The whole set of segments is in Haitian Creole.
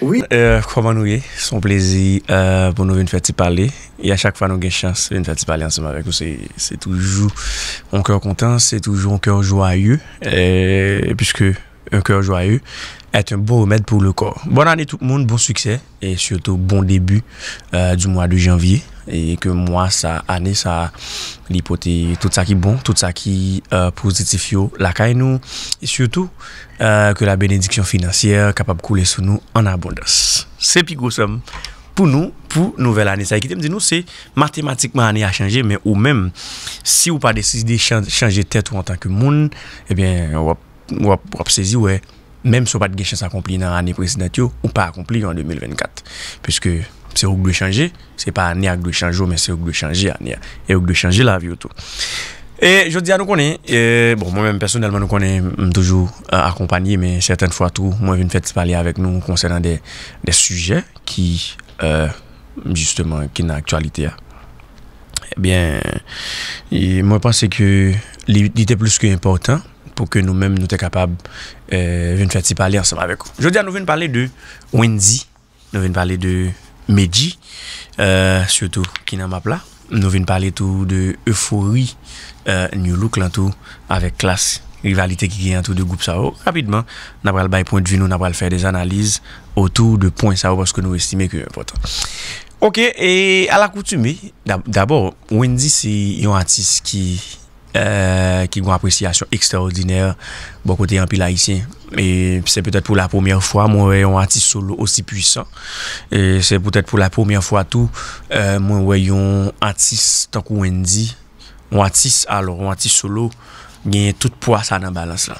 Kouman euh, nou ye, son plezi euh, pou nou ven fèti pale. Y a chak pa nou gen chans ven fèti pale ansèm avèk. Sè toujou moun kèr kontan, sè toujou moun kèr jwa yu. Euh, Piske moun kèr jwa yu. ete un bon omet pou le kor. Bon ane tout moun, bon suksè, et surtout bon debu euh, du mwa de janvye, et ke mwa sa ane sa lipote, tout sa ki bon, tout sa ki euh, positif yo la kay nou, et surtout ke euh, la benediksyon finansyè kapap koule sou nou an abondos. Sepi gosom, pou nou, pou nouvel ane sa. Ekite m di nou se, matematikman ane a chanje, men ou men, si ou pa deside chanje tet ou an tanke moun, ebyen wap sezi wey, même si on pas de chance accompli dans l'année présidentielle, ou pas accompli en 2024. Puisque c'est où de changer, c'est pas année à de changer, mais c'est où de changer année et de changer la vie Et je dis à nous connaît, bon, moi-même personnellement, nous connaît toujours euh, accompagné, mais certaines fois tout, moi, je viens faire parler avec nous concernant des, sujets qui, euh, justement, qui n'ont actualité. Hein. Eh bien, moi, je pense que l'idée plus que important, pou ke nou men nou te kapab eh, ven fèti pali ansama vek ou. Jodi an nou ven pali de Wendy, nou ven pali de Meji, eh, sio tou Kinamapla, nou ven pali tou de Euphorie, eh, New Look lantou avèk klas rivalite ki gen lantou de Goup Sao. Rapidman, nabral bay point vin ou nabral fè des analize otou de point Sao, pòske nou estime ki yon potan. Ok, e al akoutume, d'abord, Wendy si yon artiste ki ki euh, gwen apresyasyon ekstraordiner bo kote yon pilayisyen. Se petèt pou la poumyen fwa, mwen wè yon atis solo osi pwisan. Se petèt pou la poumyen fwa tou, euh, mwen wè yon atis tankou wendi, mwen atis alor, mwen atis solo, gen tout po asan nan balans la.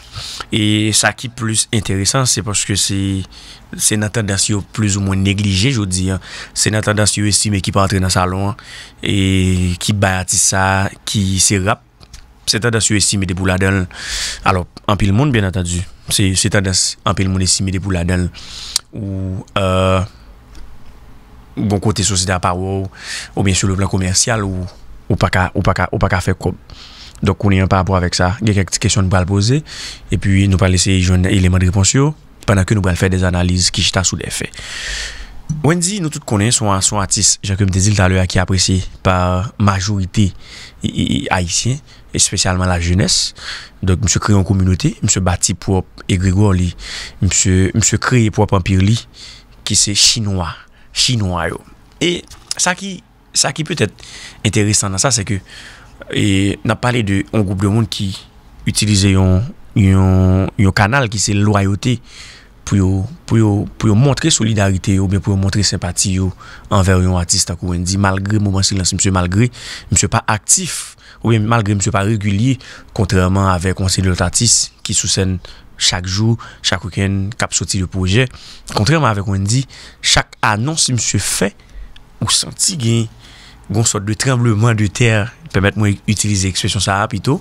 E sa ki plus interesan, se paske se nan tendasyon plus ou mwen neglije, jow di. Se nan tendasyon yon si me ki pa entre nan salon e ki bay atisa ki se rap Se ta das yo esime de pou la den, alop, anpil moun bien atadu, se ta das anpil moun esime de pou la den ou euh, bon kote soside apawo ou bien sou le plan komersyal ou pa ka fe koub. Dok konen yon parbo avèk sa, gen kèk ti kesyon nou pal pose, e pi nou pal lese yon eleman de reponsyo, panan ke nou pal fè des analize ki jita sou de fè. Wèndi nou tout konen sou an son atis, jakem te zil talwe a ki apresye pa majorite ayisyen. Espesyalman la jenes Donk mse kreye yon kominote Mse bati pou ap egrigo li Mse kreye pou ap ampir li Ki se chinoa E sa ki Sa ki peut ete interesant na sa Se ke na pale de Yon group de moun ki Utilize yon kanal Ki se loyote Pou yon montre solidarite yo Pou yon montre sempati yo Enver yon artist akou Mse malgre mse pa aktif Ouye, malgre mse pa regulye, kontrèman avek onse de lotatis ki sousen chak jou, chak ouken kap soti de proje, kontrèman avek on di, chak anonsi mse fe, ou santi gen, goun sot de trembleman de ter, pemèt mwen utilize ekspesyon sa apito,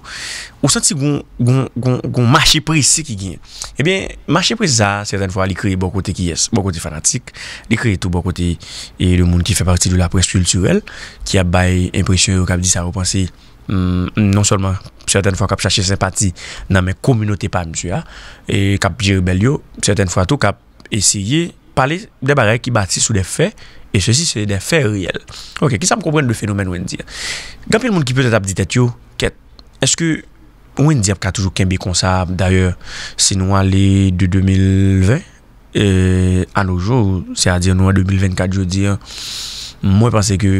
ou santi goun machè prezik gen. Ebyen, eh machè prezik sa, sèten fwa, li kreye bokote ki yes, bokote fanatik, li kreye tou bokote e loun moun ki fe parti de la pres kulturel, ki ap baye impresyon ou kap di sa repansi. Mm, non solman, certaine fwa kap chache sempati nan men komunote pa mswe a E kap jirbel yo, certaine fwa tou kap esye pale debare ki bati sou de fe E se si se de fe riyel Ok, ki sa m kompren de fenomen wendia Gap yon moun ki pwede ap ditet yo, ket Eske wendia ap ka toujou kenbi konsa d'ayor Se nou alè de 2020 E anoujou, se adyen nou alè 2024, jodi an Mwen panse ke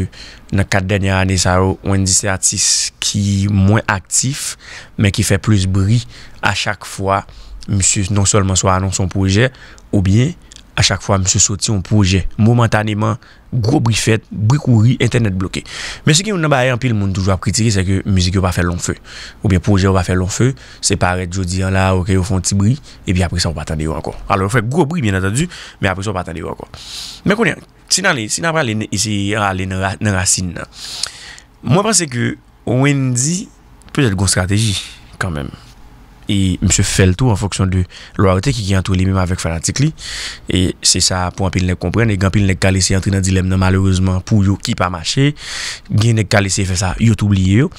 nan kat denye ane sa yo, wèn di se atis ki mwen aktif, men ki fe plus bri a chak fwa, msye non solman so anonson proje, ou bien a chak fwa msye soti an proje. Moumentaneman, Gro bri fet, bri kouri, internet bloke Men se ki yon nan baye an pi l moun toujwa kritike Se ke mouzik yo pa fe long fe Ou bien poujè yo pa fe long fe Se paret jodi an la, ok yo fon ti bri E pi apresan yo pa tende yo ankon Alors yo fèk gro bri bien atendu Men apresan yo pa tende yo ankon Men konyen, si nan apre alen yon racine Mwen pense ke Wendy Pezèl goun strategi kanmen E mse fèl tou an foksyon de loyarte ki ki an tou li mèm avèk fanatik li. E se sa pou anpil ne kompren. E gampil ne kalise entri nan dilem nan malerouzman pou yo ki pa mache. Gen ne kalise fè sa, yo t'oublie yo.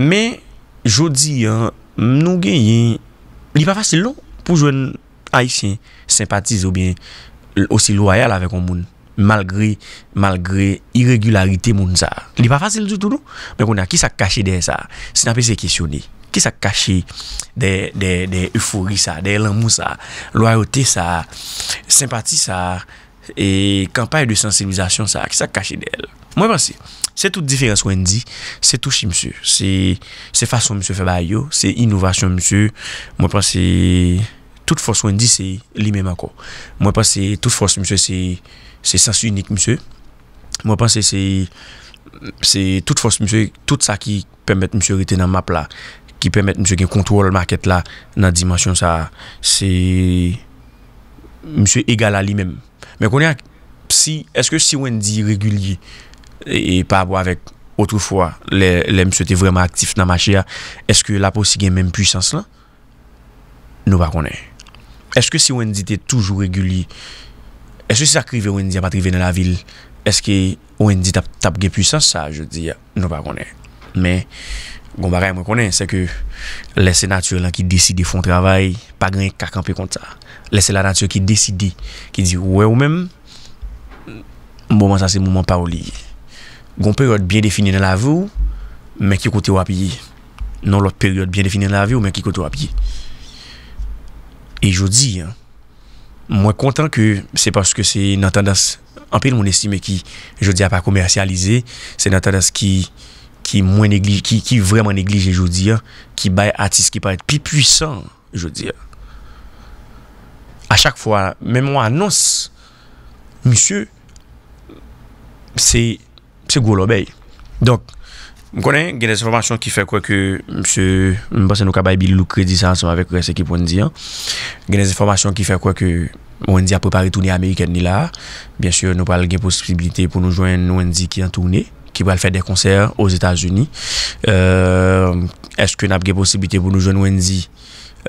Mè, jodi, mnou gen yon, li pa fasil lò. Non, pou jwen haisyen, sempatize ou bien osi loyale avèk an moun. Malgré, malgré, iregularite moun sa. Li pa fasil joutou lò. Mè kon a ki sa kache den sa. Se nan pe se kisyone. Ki sa kache de eufori sa, de elanmou sa, loyote sa, simpati sa, e kampay de sensibilizasyon sa, ki sa kache del. Mwen panse, se tout diferens wèndi, se tou chi msè. Se fason msè febayo, se inovasyon msè. Mwen panse, tout fos wèndi se li mè mako. Mwen panse, tout fos msè se sensi unik msè. Mwen panse, se tout fos msè, tout sa ki pemet msè rete nan map la. ki pèmèt msè gen kontrol l market la nan dimansyon sa, msè egal a li mèm. Mè konè, eske si wèndi reguli e pa bo avèk otou fwa, lè msè te vreman aktif nan machè a, eske la pou si gen mèm pwisans la? Nou pa konè. Eske si wèndi te toujou reguli, eske si sa krive wèndi a patrive nan la vil, eske wèndi tap ge pwisans sa, je di, nou pa konè. Mè, Gon baray mwen konen, se ke lese nature lan ki deside fon travay pa gen kak anpe konta. Lese la nature ki deside, ki di we ou men, mwen sa se mwen pa ou li. Gon periode byen defini nan la ve ou, men ki kote wap ye. Non lot periode byen defini nan la ve ou, men ki kote wap ye. E jodi, mwen kontan ke se paske se nan tendas anpe l mon estime ki jodi a pa komersyalize, se nan tendas ki Ki mwen neglije, ki vreman neglije jodi ya Ki baye atis ki pa et pi pwisan Jodi ya A chak fwa, men mwen anons Misyou Se Se gwo lo bay Donk, mwen konen gen es informasyon ki fe kwa Ke msyou, mwen pasen nou kabay Bilou kredisan som avek res ekip ondi ya Gen es informasyon ki fe kwa Ke ondi a prepari touni Ameriken ni la Bien syou nou pal gen posibilite Pou nou jwen ondi ki an touni ki pral fè de konser os Etats-Unis. Est-ce ki n ap gè posibite pou nou joun wènzi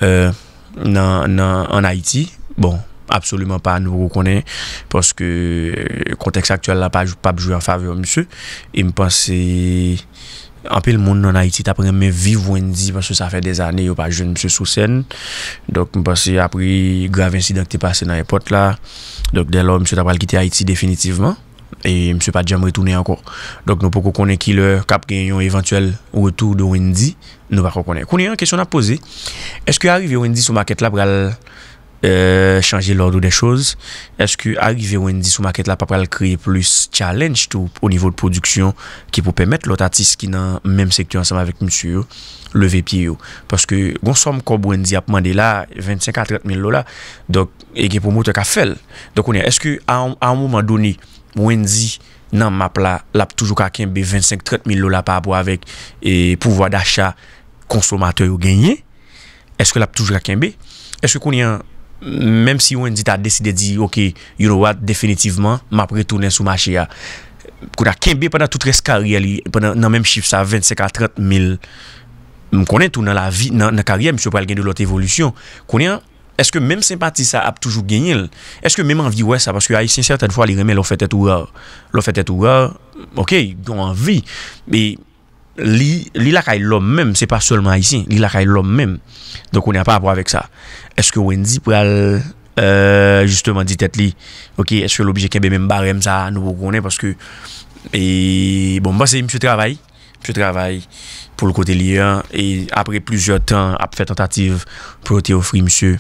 euh, nan Haiti? Bon, absoloumen pa nou pou konen, poske kontekst euh, aktuel la pa joun, pa joun an fave ou euh, msè. E mpansè, anpè l moun nan Haiti, ta prèmè vive wènzi, posè sa fè des anè, yo pa joun msè sou sèn. Dok mpansè apri grave insi donk te pase nan epote la. Dok de lò, msè ta pral kite Haiti definitivman. E mse pa jam retounen ankon Dok nou pou kou konen ki le kap genyon Eventuel ou retou de Wendy Nou pa kou konen Kounen yon kesyon ap pose Eske arive Wendy sou maket la Pra al euh, chanje lorde ou den chouz Eske arive Wendy sou maket la Pra al kreye plus challenge Ou nivou de produksyon Ki pou pemet lout atis Ki nan menm sektu ansama vek mse yo Leve pi yo Paske gonsom kop Wendy ap mande la 25-30 mil lola E ki pou mouten ka fel Dok kounen eske an mou man doni Mwenzi nan map la, lap toujou ka kembe 25-30 mil lola pa apwa avèk e pouvoa d'achat konsomatoy ou genye? Eske lap toujou ka kembe? Eske konyen, mwenzi ta deside di, ok, yon wad, definitivman, map retounen sou machè ya. Konyen, kembe panan tout res karyè li, nan menm chif sa, 25-30 mil. Mwen konyen tou nan la vi, nan karyè, mwen se pral genye lout evolusyon. Konyen? Eske menm sempati sa ap toujou genye lè? Eske menm anvi wè sa? Paske ay sin certaine fwa li remè lò fè tèt ou rò. Lò fè tèt ou rò. Ok, don anvi. Be, li lakay lò menm. Se pa solman ay sin. Li lakay lò menm. Don konè ap ap wèk sa. Eske wèndi pou al... Euh, justement di tèt li. Ok, eske lòbjè kebe menm barem sa nou wò konè? Paske... E, bon, basè, msè travay. Msè travay. Pou lò kote li an. E apre plouzè tan ap fè tentative pou otè ofri msè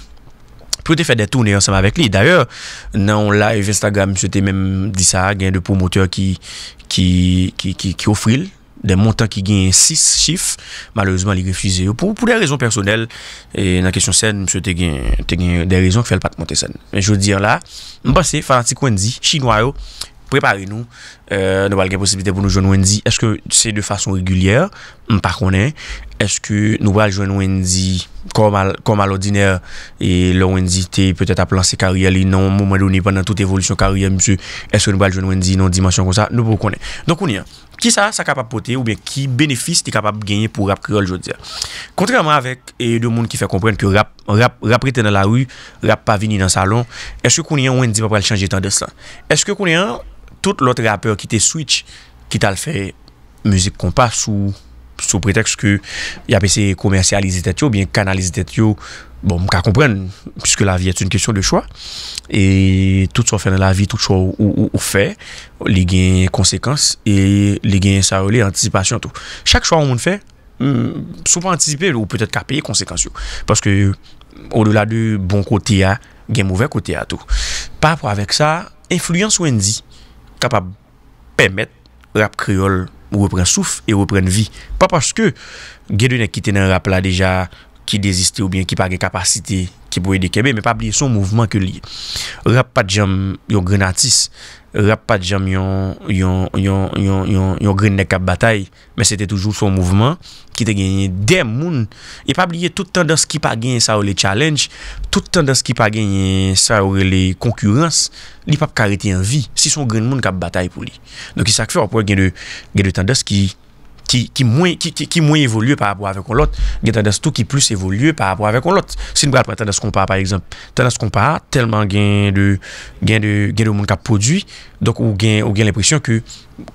pou te fè de toune yonsame avèk li. D'ayèr, nan live Instagram, msè te mèm di sa, gen de promoteur ki ofril, de montan ki gen 6 chif, malorizman li reflize yo. Pou de rèzon personel, nan kèsyon sèn, msè te gen de rèzon ki fèl pat montè sèn. Jou dir la, mbase, fanatikwenzi, chinoaro, Prepare nou euh, nou bal gen posibite pou nou joun wendi. Eske se de fason regulyer, m pa konen. Eske nou bal joun wendi kom al odinèr e loun wendi te peutet ap lanse karia li nan mouman louni panan tout evolusyon karia. Mse, eske nou bal joun wendi nan dimansyon kon sa, nou pou konen. Don konen. Ki sa sa kapap pote ou bien ki benefis ti kapap genye pou rap krol jodi ya? Kontrèman avèk, e yon do moun ki fè komprende ki rap rete nan la wu, rap pa vini nan salon, eske konen yon wèn di papal chanje tan de slan? Eske konen yon tout lot rapper ki te switch ki tal fè müzik kompas ou... sou pretext ke y apese komersyalize tet yo, bien kanalize tet yo bon, mka kompren, puisque la vi ete un kesyon de chwa et tout sou fè nan la vi, tout chwa ou fè li gen konsekans et li gen sa rele, antisipasyon chak chwa ou moun fè sou pa antisipe ou peutet ka peye konsekans yo, paske ou do la de bon kote ya, gen mouve kote ya tout, pa apwa avek sa influence ou en di kapap pèmèt rap kriol Ou repren souf Ou e repren vi Pa paske Gedo ne kitene rap la deja Ki deziste ou bien Ki page kapasite Ki pou e dekebe Me pa bli son mouvment Rap pa jam yon grenatis Rap pa jam yon Yon gren ne kap batay Me sete toujou son mouvment ki te genye dem moun, e pa bliye tout tendes ki pa genye sa ou le challenge, tout tendes ki pa genye sa ou le konkurence, li pa pa karete en vi, si son genye moun ka bataye pou li. Don ki sak fe, ou pou genye tendes ki mwen evolye par apwa avek ou lot, genye tendes tou ki plus evolye par apwa avek ou lot. Si nou bral pou tendes kompa par exemple, tendes kompa, telman genye moun ka podwi, donk ou genye l'impresyon ke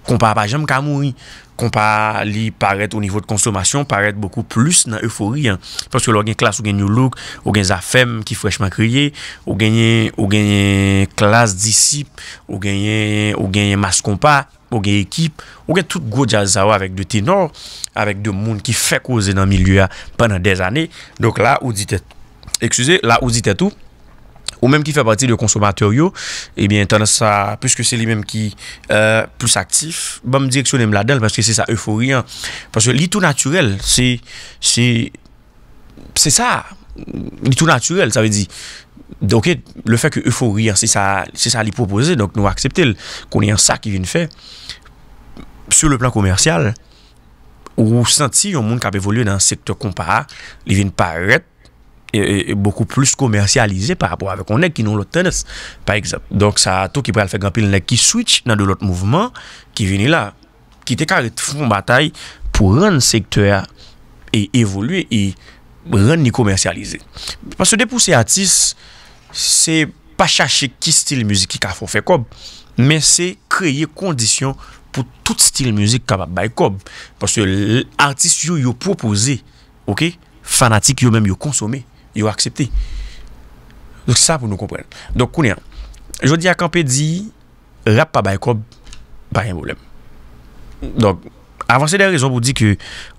kompa pa jem ka mouni, kompa li paret o nivou de konsomasyon paret bekou plus nan eufori paske lò gen klas ou gen yon louk ou gen zafem ki freshman kriye ou gen gen klas disip ou gen gen mas kompa ou gen ekip ou gen tout go jazawa avèk de tenor avèk de moun ki fèk o zè nan mi lüya panan dez anè donk la ou ditè eksüze la ou ditè tou Ou mèm ki fè pati de konsoumator yo, ebyen eh tan euh, bon, sa, pwiske se li mèm ki plus aktif, mèm direksyonem la del, pwiske se sa euforian. Pwiske li tou naturel, se sa, li tou naturel, sa ve di, doke, le fè ke euforian, se sa li propose, nou akseptel, konè yon sa ki vin fè, sou le plan komersyal, ou senti yon moun kap evolye nan sektor kompara, li vin paret, Bekou plus komersyalize Par rapport avèk, onèk ki nou lò tènes Par exemple, donk sa tou ki prèl fèk anpil Nèk ki switch nan de lòt mouvment Ki vini la, ki te kare foun batay Pou renn sektorya E evolwe E renn ni komersyalize Pas se depouse artist Se pa chache ki stil müzik Ki ka fò fèk ob Men se kreye kondisyon Pou tout stil müzik kabab bay kob Pas se artist yo yo propose Ok, fanatik yo mèm yo konsome Yo aksepte. Sò sa pou nou kompren. Donk kounen, jodi akampè di, rap pa baykob, pa yon boblem. Donk, avansè den rezon pou di ki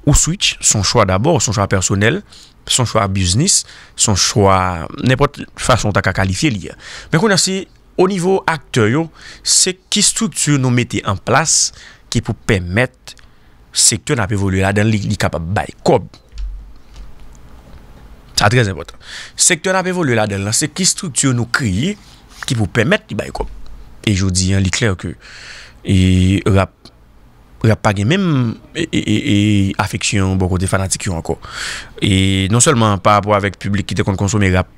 ou switch, son chwa dabor, son chwa personel, son chwa business, son chwa nepot fason ta ka kalifiye li ya. Men kounen se, o nivou akter yo, se ki struktur nou mette en plas ki pou pèmèt sektyon ap evolwè la den li kapap baykob. A trez impotant. Sektor ap evole la del nan, se ki struktyon nou kriye, ki pou pemet li baye kom. E joudi, li kler ke, rap, rap pa gen men, e afeksyon, bo kote fanatik yo anko. E non solman, pa ap wak publik ki te kon konsome rap,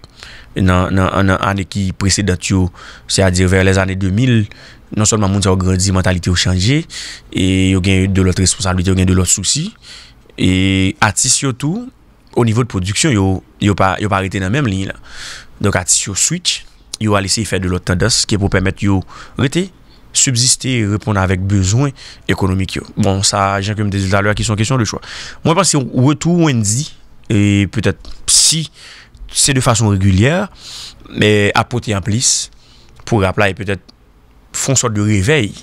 nan ane ki presedat yo, non se a dir ver les ane 2000, non solman moun se yo gradi, mentalite yo chanje, e yo gen yo de lot responsabilite, yo gen yo de lot souci, e ati sio tou, o nivou de produksyon, yo pa yon pa rete nan menm lini la. Donk atis yo switch, yo a lese yon fè de lot tendas ki pou pèmète yo rete, subsiste, reponde avèk bezwen ekonomik yo. Bon, sa, jen kèm desi dalè wè ki son kèsyon de chwa. Mwen pan se yon wè tou wènzi, e pètèt si, se de fason regulyèr, mè apote yon plis, pou rap la, e pètèt fon sòt de réveil.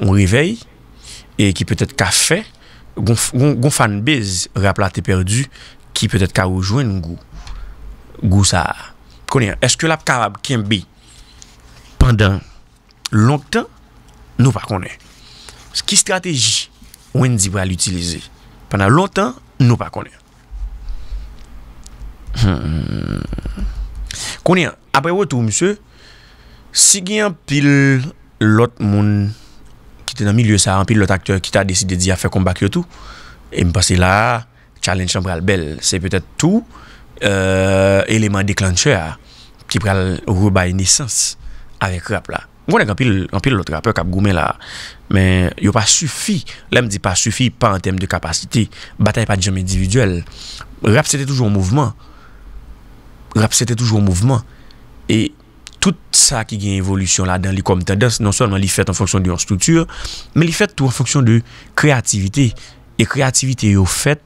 On réveil, e ki pètèt ka fè, gon fan bez, rap la, te perdu, Ki peut-et ka oujwen gou. Gou sa. Konyen. Eske lap karab kenbi. Pendan. Lonk tan. Nou pa konyen. Ki strategi. Wendi va l'utilize. Pendan lonk tan. Nou pa konyen. Konyen. Hmm. Apre wotou msye. Si gen pil. Lot moun. Ki te nan mi lye sa. Pil lot aktyon ki te a deside di a fe konbak yo tou. E mpase la. A. challenge an pral bel. Se petet tou euh, eleman deklancher ki pral roubay nisans avek rap la. Mwen ek anpil lout rapper kap goumen la. Men yo pa sufi. La m di pa sufi pa an tem de kapasite. Bata yon pa jam individuel. Rap se te toujou mouvman. Rap se te toujou mouvman. E tout sa ki gen evolusyon la dan li kom tendens, non son nan li fet an fonksyon de yon stouture, men li fet tou an fonksyon de kreativite. E kreativite yo fet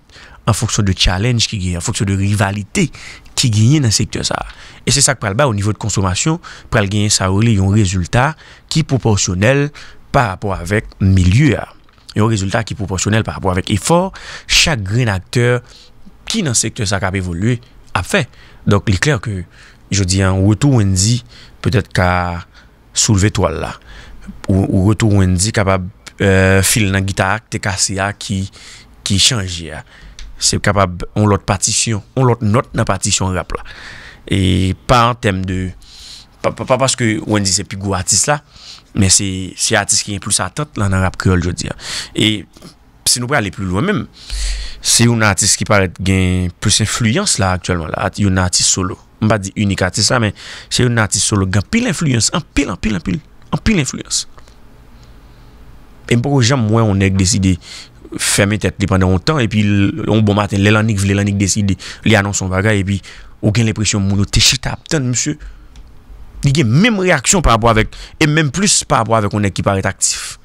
an fokso de challenge ki genye, an fokso de rivalite ki genye nan sektor sa. E se sak pral ba, ou nivou de konsomasyon, pral genye sa ou li yon rezultat ki proporsyonel par rapport avek milieu ya. Yon rezultat ki proporsyonel par rapport avek efor, chak gren akteur ki nan sektor sa kap evolye, ap fe. Dok li kler ke, jo di an, wotou wendi, petet ka souleve toal la. Ou wotou wendi kap ap fil nan gita akte kase ya ki chanje ya. se kapab on lot patisyon, on lot not nan patisyon rap la. E pa an tem de, pa paske wèndi se pi gwo artist la, men se artist ki yon plus atat nan rap kyo l jodi ya. E se nou pre alè plou l wèm, se yon artist ki paret gen plus influence la aktyelman la, at yon artist solo. Mba di unique artist la, men se yon artist solo gen pil influence, an pil, an pil, an pil, an pil influence. E mpo ko jam mwen onèk desi de Fèmè tèt dèpèndè ontan E pi yon bon maten lè lan nèk Vè lè lan nèk desi li anonson bagay E pi ouken lè presyon mounou techita Aptan msè Dike mèm reaksyon par apò avèk E mèm plus par apò avèk on ekipa retaktif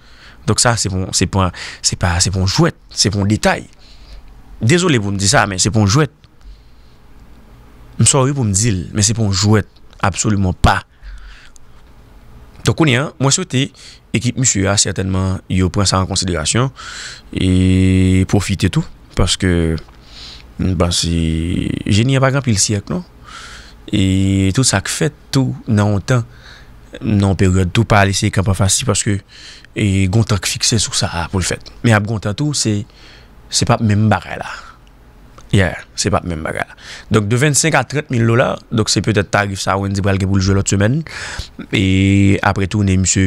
Dok sa se pon jwèt Se pon detay Dezolè pou mdi sa men se pon jwèt Msò rè pou mdil Men se pon jwèt Apsoloumen pa Ton konyen, mwen sou te, ekip moussou a certainman yo pren sa ren konsiderasyon e profite tou, paske, ban se jenye pa gran pil siak non. E tout sa ke fet, tou nan an tan, nan peryode tou pa alise ke an pa fasi paske, e gontan ke fikse sou sa pou l'fet. Men ap gontan tou, se pa mèm bare la. Yeah, se pa mèm bagal. Donk, de 25 a 30 mil lola, donk se peutet tarif sa Wendy Braille ke pou l'jou l'ot semen, e apre tou ne, msè,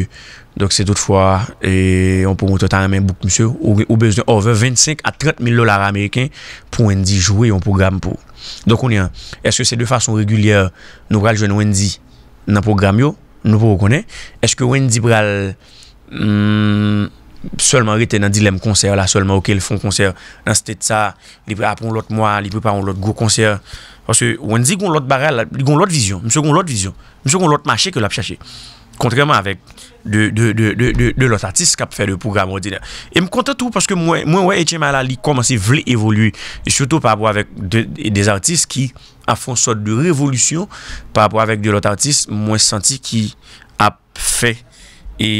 donk se tout fwa, e on pou moutotan mèm bouk, msè, ou beznen over 25 a 30 mil lola amèkèn pou Wendy joué yon program pou. Donk, ou nè, eske se de fason regulyè, nou Braille jen Wendy nan program yo, nou pou wakonè, eske Wendy Braille... Hmm, Seleman rete nan dilem konser la, seleman ouke li fon konser nan sete sa, li pou apon lot mwa, li pou apon lot gwo konser. Pase wensi goun lot barel, li goun lot vizyon, mse goun lot vizyon, mse goun lot mache ke lap chache. Kontreman avek de lot artiste kap fe de program odine. E m konten tou paske mwen wè ete mwala li komanse vle evolu, soto pa apon avek de artiste ki ap fon sot de revolusyon, pa apon avek de lot artiste mwen senti ki ap fe e...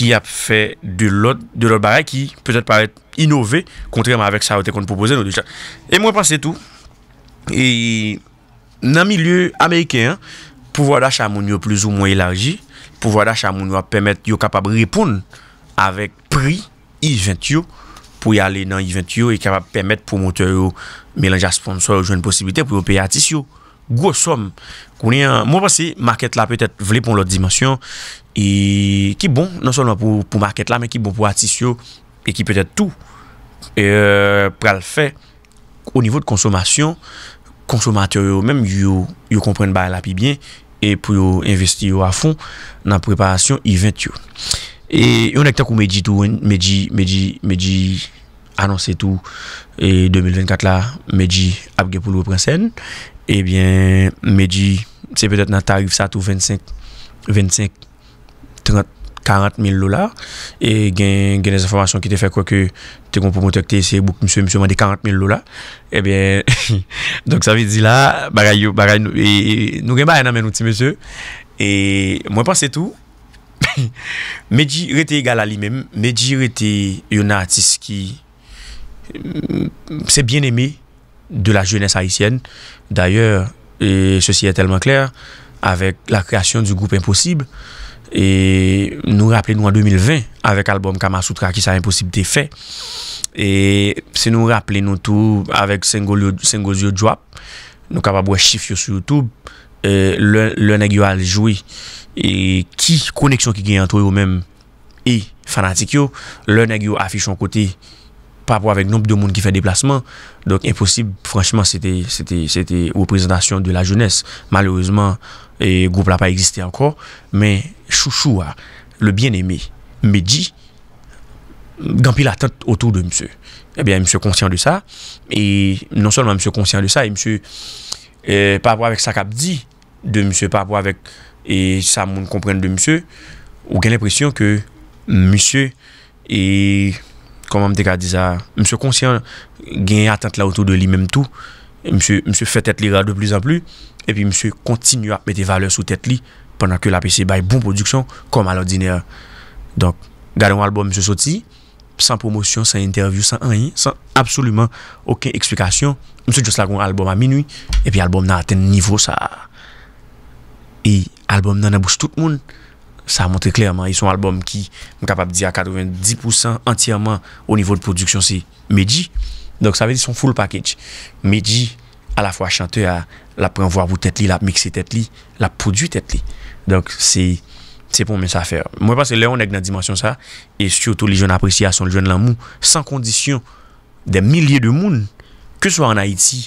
ki ap fè de lòd barè ki pètèt parèt inovè kontrèman avèk sa vòtè konn pòpòzè nou dè chan. E mwen panse tout. E nan mi lè amèyken pou vòt d'achamoun yo plouz ou mwen ilarji, pou vòt d'achamoun yo ap pèmèt yo kapab ripoun avèk pri I-20 yo pou y alè nan I-20 yo e kapab pèmèt pou mòtè yo mèlanja sponsor ou joun posibilitè pou yo pèy atis yo. Gò som. Mwen panse market la pètèt vlè pon lòt dimensyon E ki bon nan son nan pou market la men ki bon pou atis yo e ki petet tou euh, pral fe ou nivou de konsomasyon konsomatyo yo menm yo yu kompren ba la pi bien e pou yo investi yo a fon nan preparasyon event yo e yon ekta kou medji tou medji, medji, medji anonsi tou e 2024 la, medji apge pou louprensen e bien medji, se petet nan tarif sa tou 25, 25 40.000 lola gen es informasyon ki te fe kwa ke te kon pou montekte se msè msè mwen de 40.000 lola e ben donk sa mi di la nou gen bay nan men ou ti msè e mwen pan se tou me di rete gal ali men, me di rete yon artist ki mm, se bien eme de la jenese Haitienne d'ayor, e se siye telman kler avek la kreasyon du group Imposible E nou rappele nou an 2020 avek albom Kamasutra ki sa imposibite fe e se nou rappele nou tou avek Sengozio Drop nou kapabwe chif yo sou YouTube e le negyo aljoui ki koneksyon ki gen yon to yo men e fanatik yo le negyo afishon kote papwa avek noub de moun ki fe deplasman donk imposib franchman se te reprezentasyon de la jounes malourezman E goup la pa existe anko, men chouchou a, le bien eme, me di, gampi la tante otou de msè. Ebyen, msè konsyant de sa, e non son mwen msè konsyant de sa, e msè pa apwa vek sa kap di de msè, pa apwa vek e sa moun kompren de msè, ou gen l'impression ke msè, e koman mte ka diza, msè konsyant gen atante la otou de li menm tout, Mse fè tèt liga de plus a plus E pi mse kontinu a mette valeur sou tèt li Pendan ke la PC bay bon produksyon Kom al ordine Donk gade ou albom mse Soti San promosyon, san interview, san anye San absoloumen okey eksplikasyon Mse Joss Lagoun albom a minou E pi albom nan aten nivou sa E albom nan anbouche tout moun Sa a montre klerman E son albom ki m kapap di a 90% Antyèman ou nivou de produksyon Se Medji Donk sa ve di son full package. Medji a la fwa chante a la prenvwa pou tet li, la mikse tet li, la produ tet li. Donk se pon men sa fer. Mwen pase leon ek nan dimansyon sa, e syoto li joun apresya son joun lan mou, san kondisyon de milye de moun, ke swa an Haiti,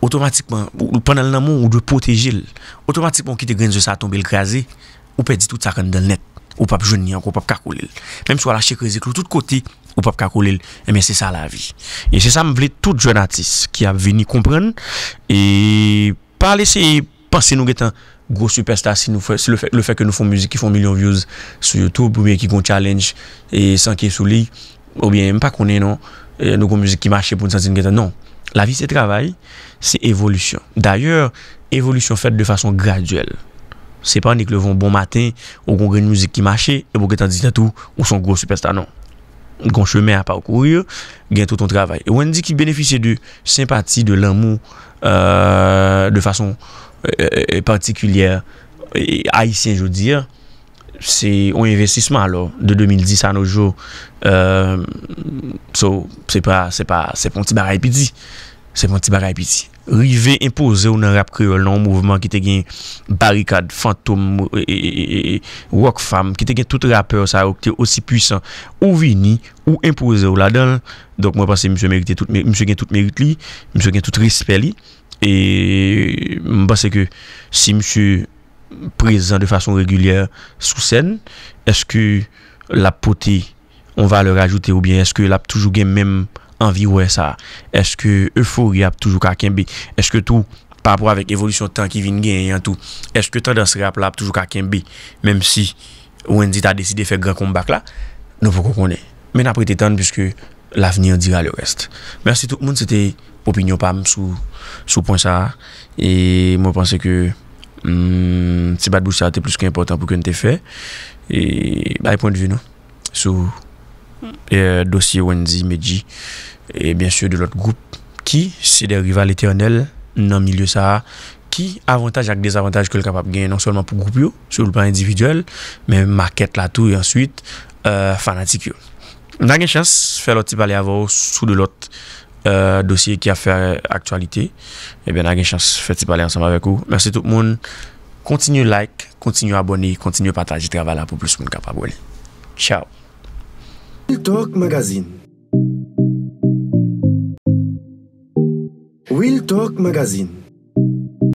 Otomatikman, ou panal nan moun, ou dwe potejil. Otomatikman, ki te grenze sa tombe l kreaze, ou pe di tout sa kande dan net. Ou pap jouni an, ou pap kakoulil. Mem sou ala chekreze klo tout kote, ou pap kakoulil. E men se sa la vi. E se sa mwen vle tout jounatis ki ap veni kompren. E pale se pense nou getan gros superstasi. Se le feke nou foun müzik ki foun milyon views sou Youtube. Ou men ki kon challenge. E san ki sou li. Ou men mwen pa konen an. Nou kon müzik ki mache pou nisansi nou getan. Non. La vi se travay, se evolusyon. D'ayor, evolusyon fet de fason graduel. Se pa ni klevon bon maten, ou kon gen mouzik ki mache, e boke tan dizi tatou, ou son gwo se pestanon. Kon chemen a parkourir, gen touton travay. Ou an di ki benefisye de simpati, de lamou, euh, de fason euh, euh, partikulyer, aisyen jou dir, Se yon investisman lò de 2010 an nou jò, se pon ti baray pidi. Se pon ti baray pidi. Rive impouze ou nan rap kreol nan mouvman ki te gen barikad, fantoum, e, e, e, wak fam, ki te gen tout rappeur sa ou ki te osi pwisan ou vini ou impouze ou ladan. Donk mwen pas se msè gen tout merite li, msè gen tout rispe li. E mwen pas se ke si msè prezen de fason regulyer sou sen, eske la poti, on va le rajoute ou bien, eske la poujou gen men anvi ou es a, eske eufori ap toujou kakenbe, eske tou pa apwa vek evolisyon tan ki vin gen en tou, eske tendansi rap la poujou kakenbe menm si Wendit a deside fek gran konbak la nou poukou konen, men aprete tan puisque la venir dira le rest mersi tout moun, sete opinyon pam sou pon sa e mwen panse ke Sibad hmm, Boussara te plus ki important pou kwen te fe E baye pon de vi nou Sou hmm. euh, dosye wensi meji E bien syo de lot group ki Se der rivalite yonel Nan milieu sa Ki avantaj ak desavantaj ke l kapap gen Non solman pou group yo Sou l pan individuel Men market la tou E ensuite euh, fanatik yo Nage chans fe lot tip ale avou Sou de lot Euh, dosye ki a fè aktualite e eh ben a gen chans fè ti pale ansanm avek ou mersi tout moun kontinu like, kontinu abone, kontinu pataje travalan pou plus moun kapabole chow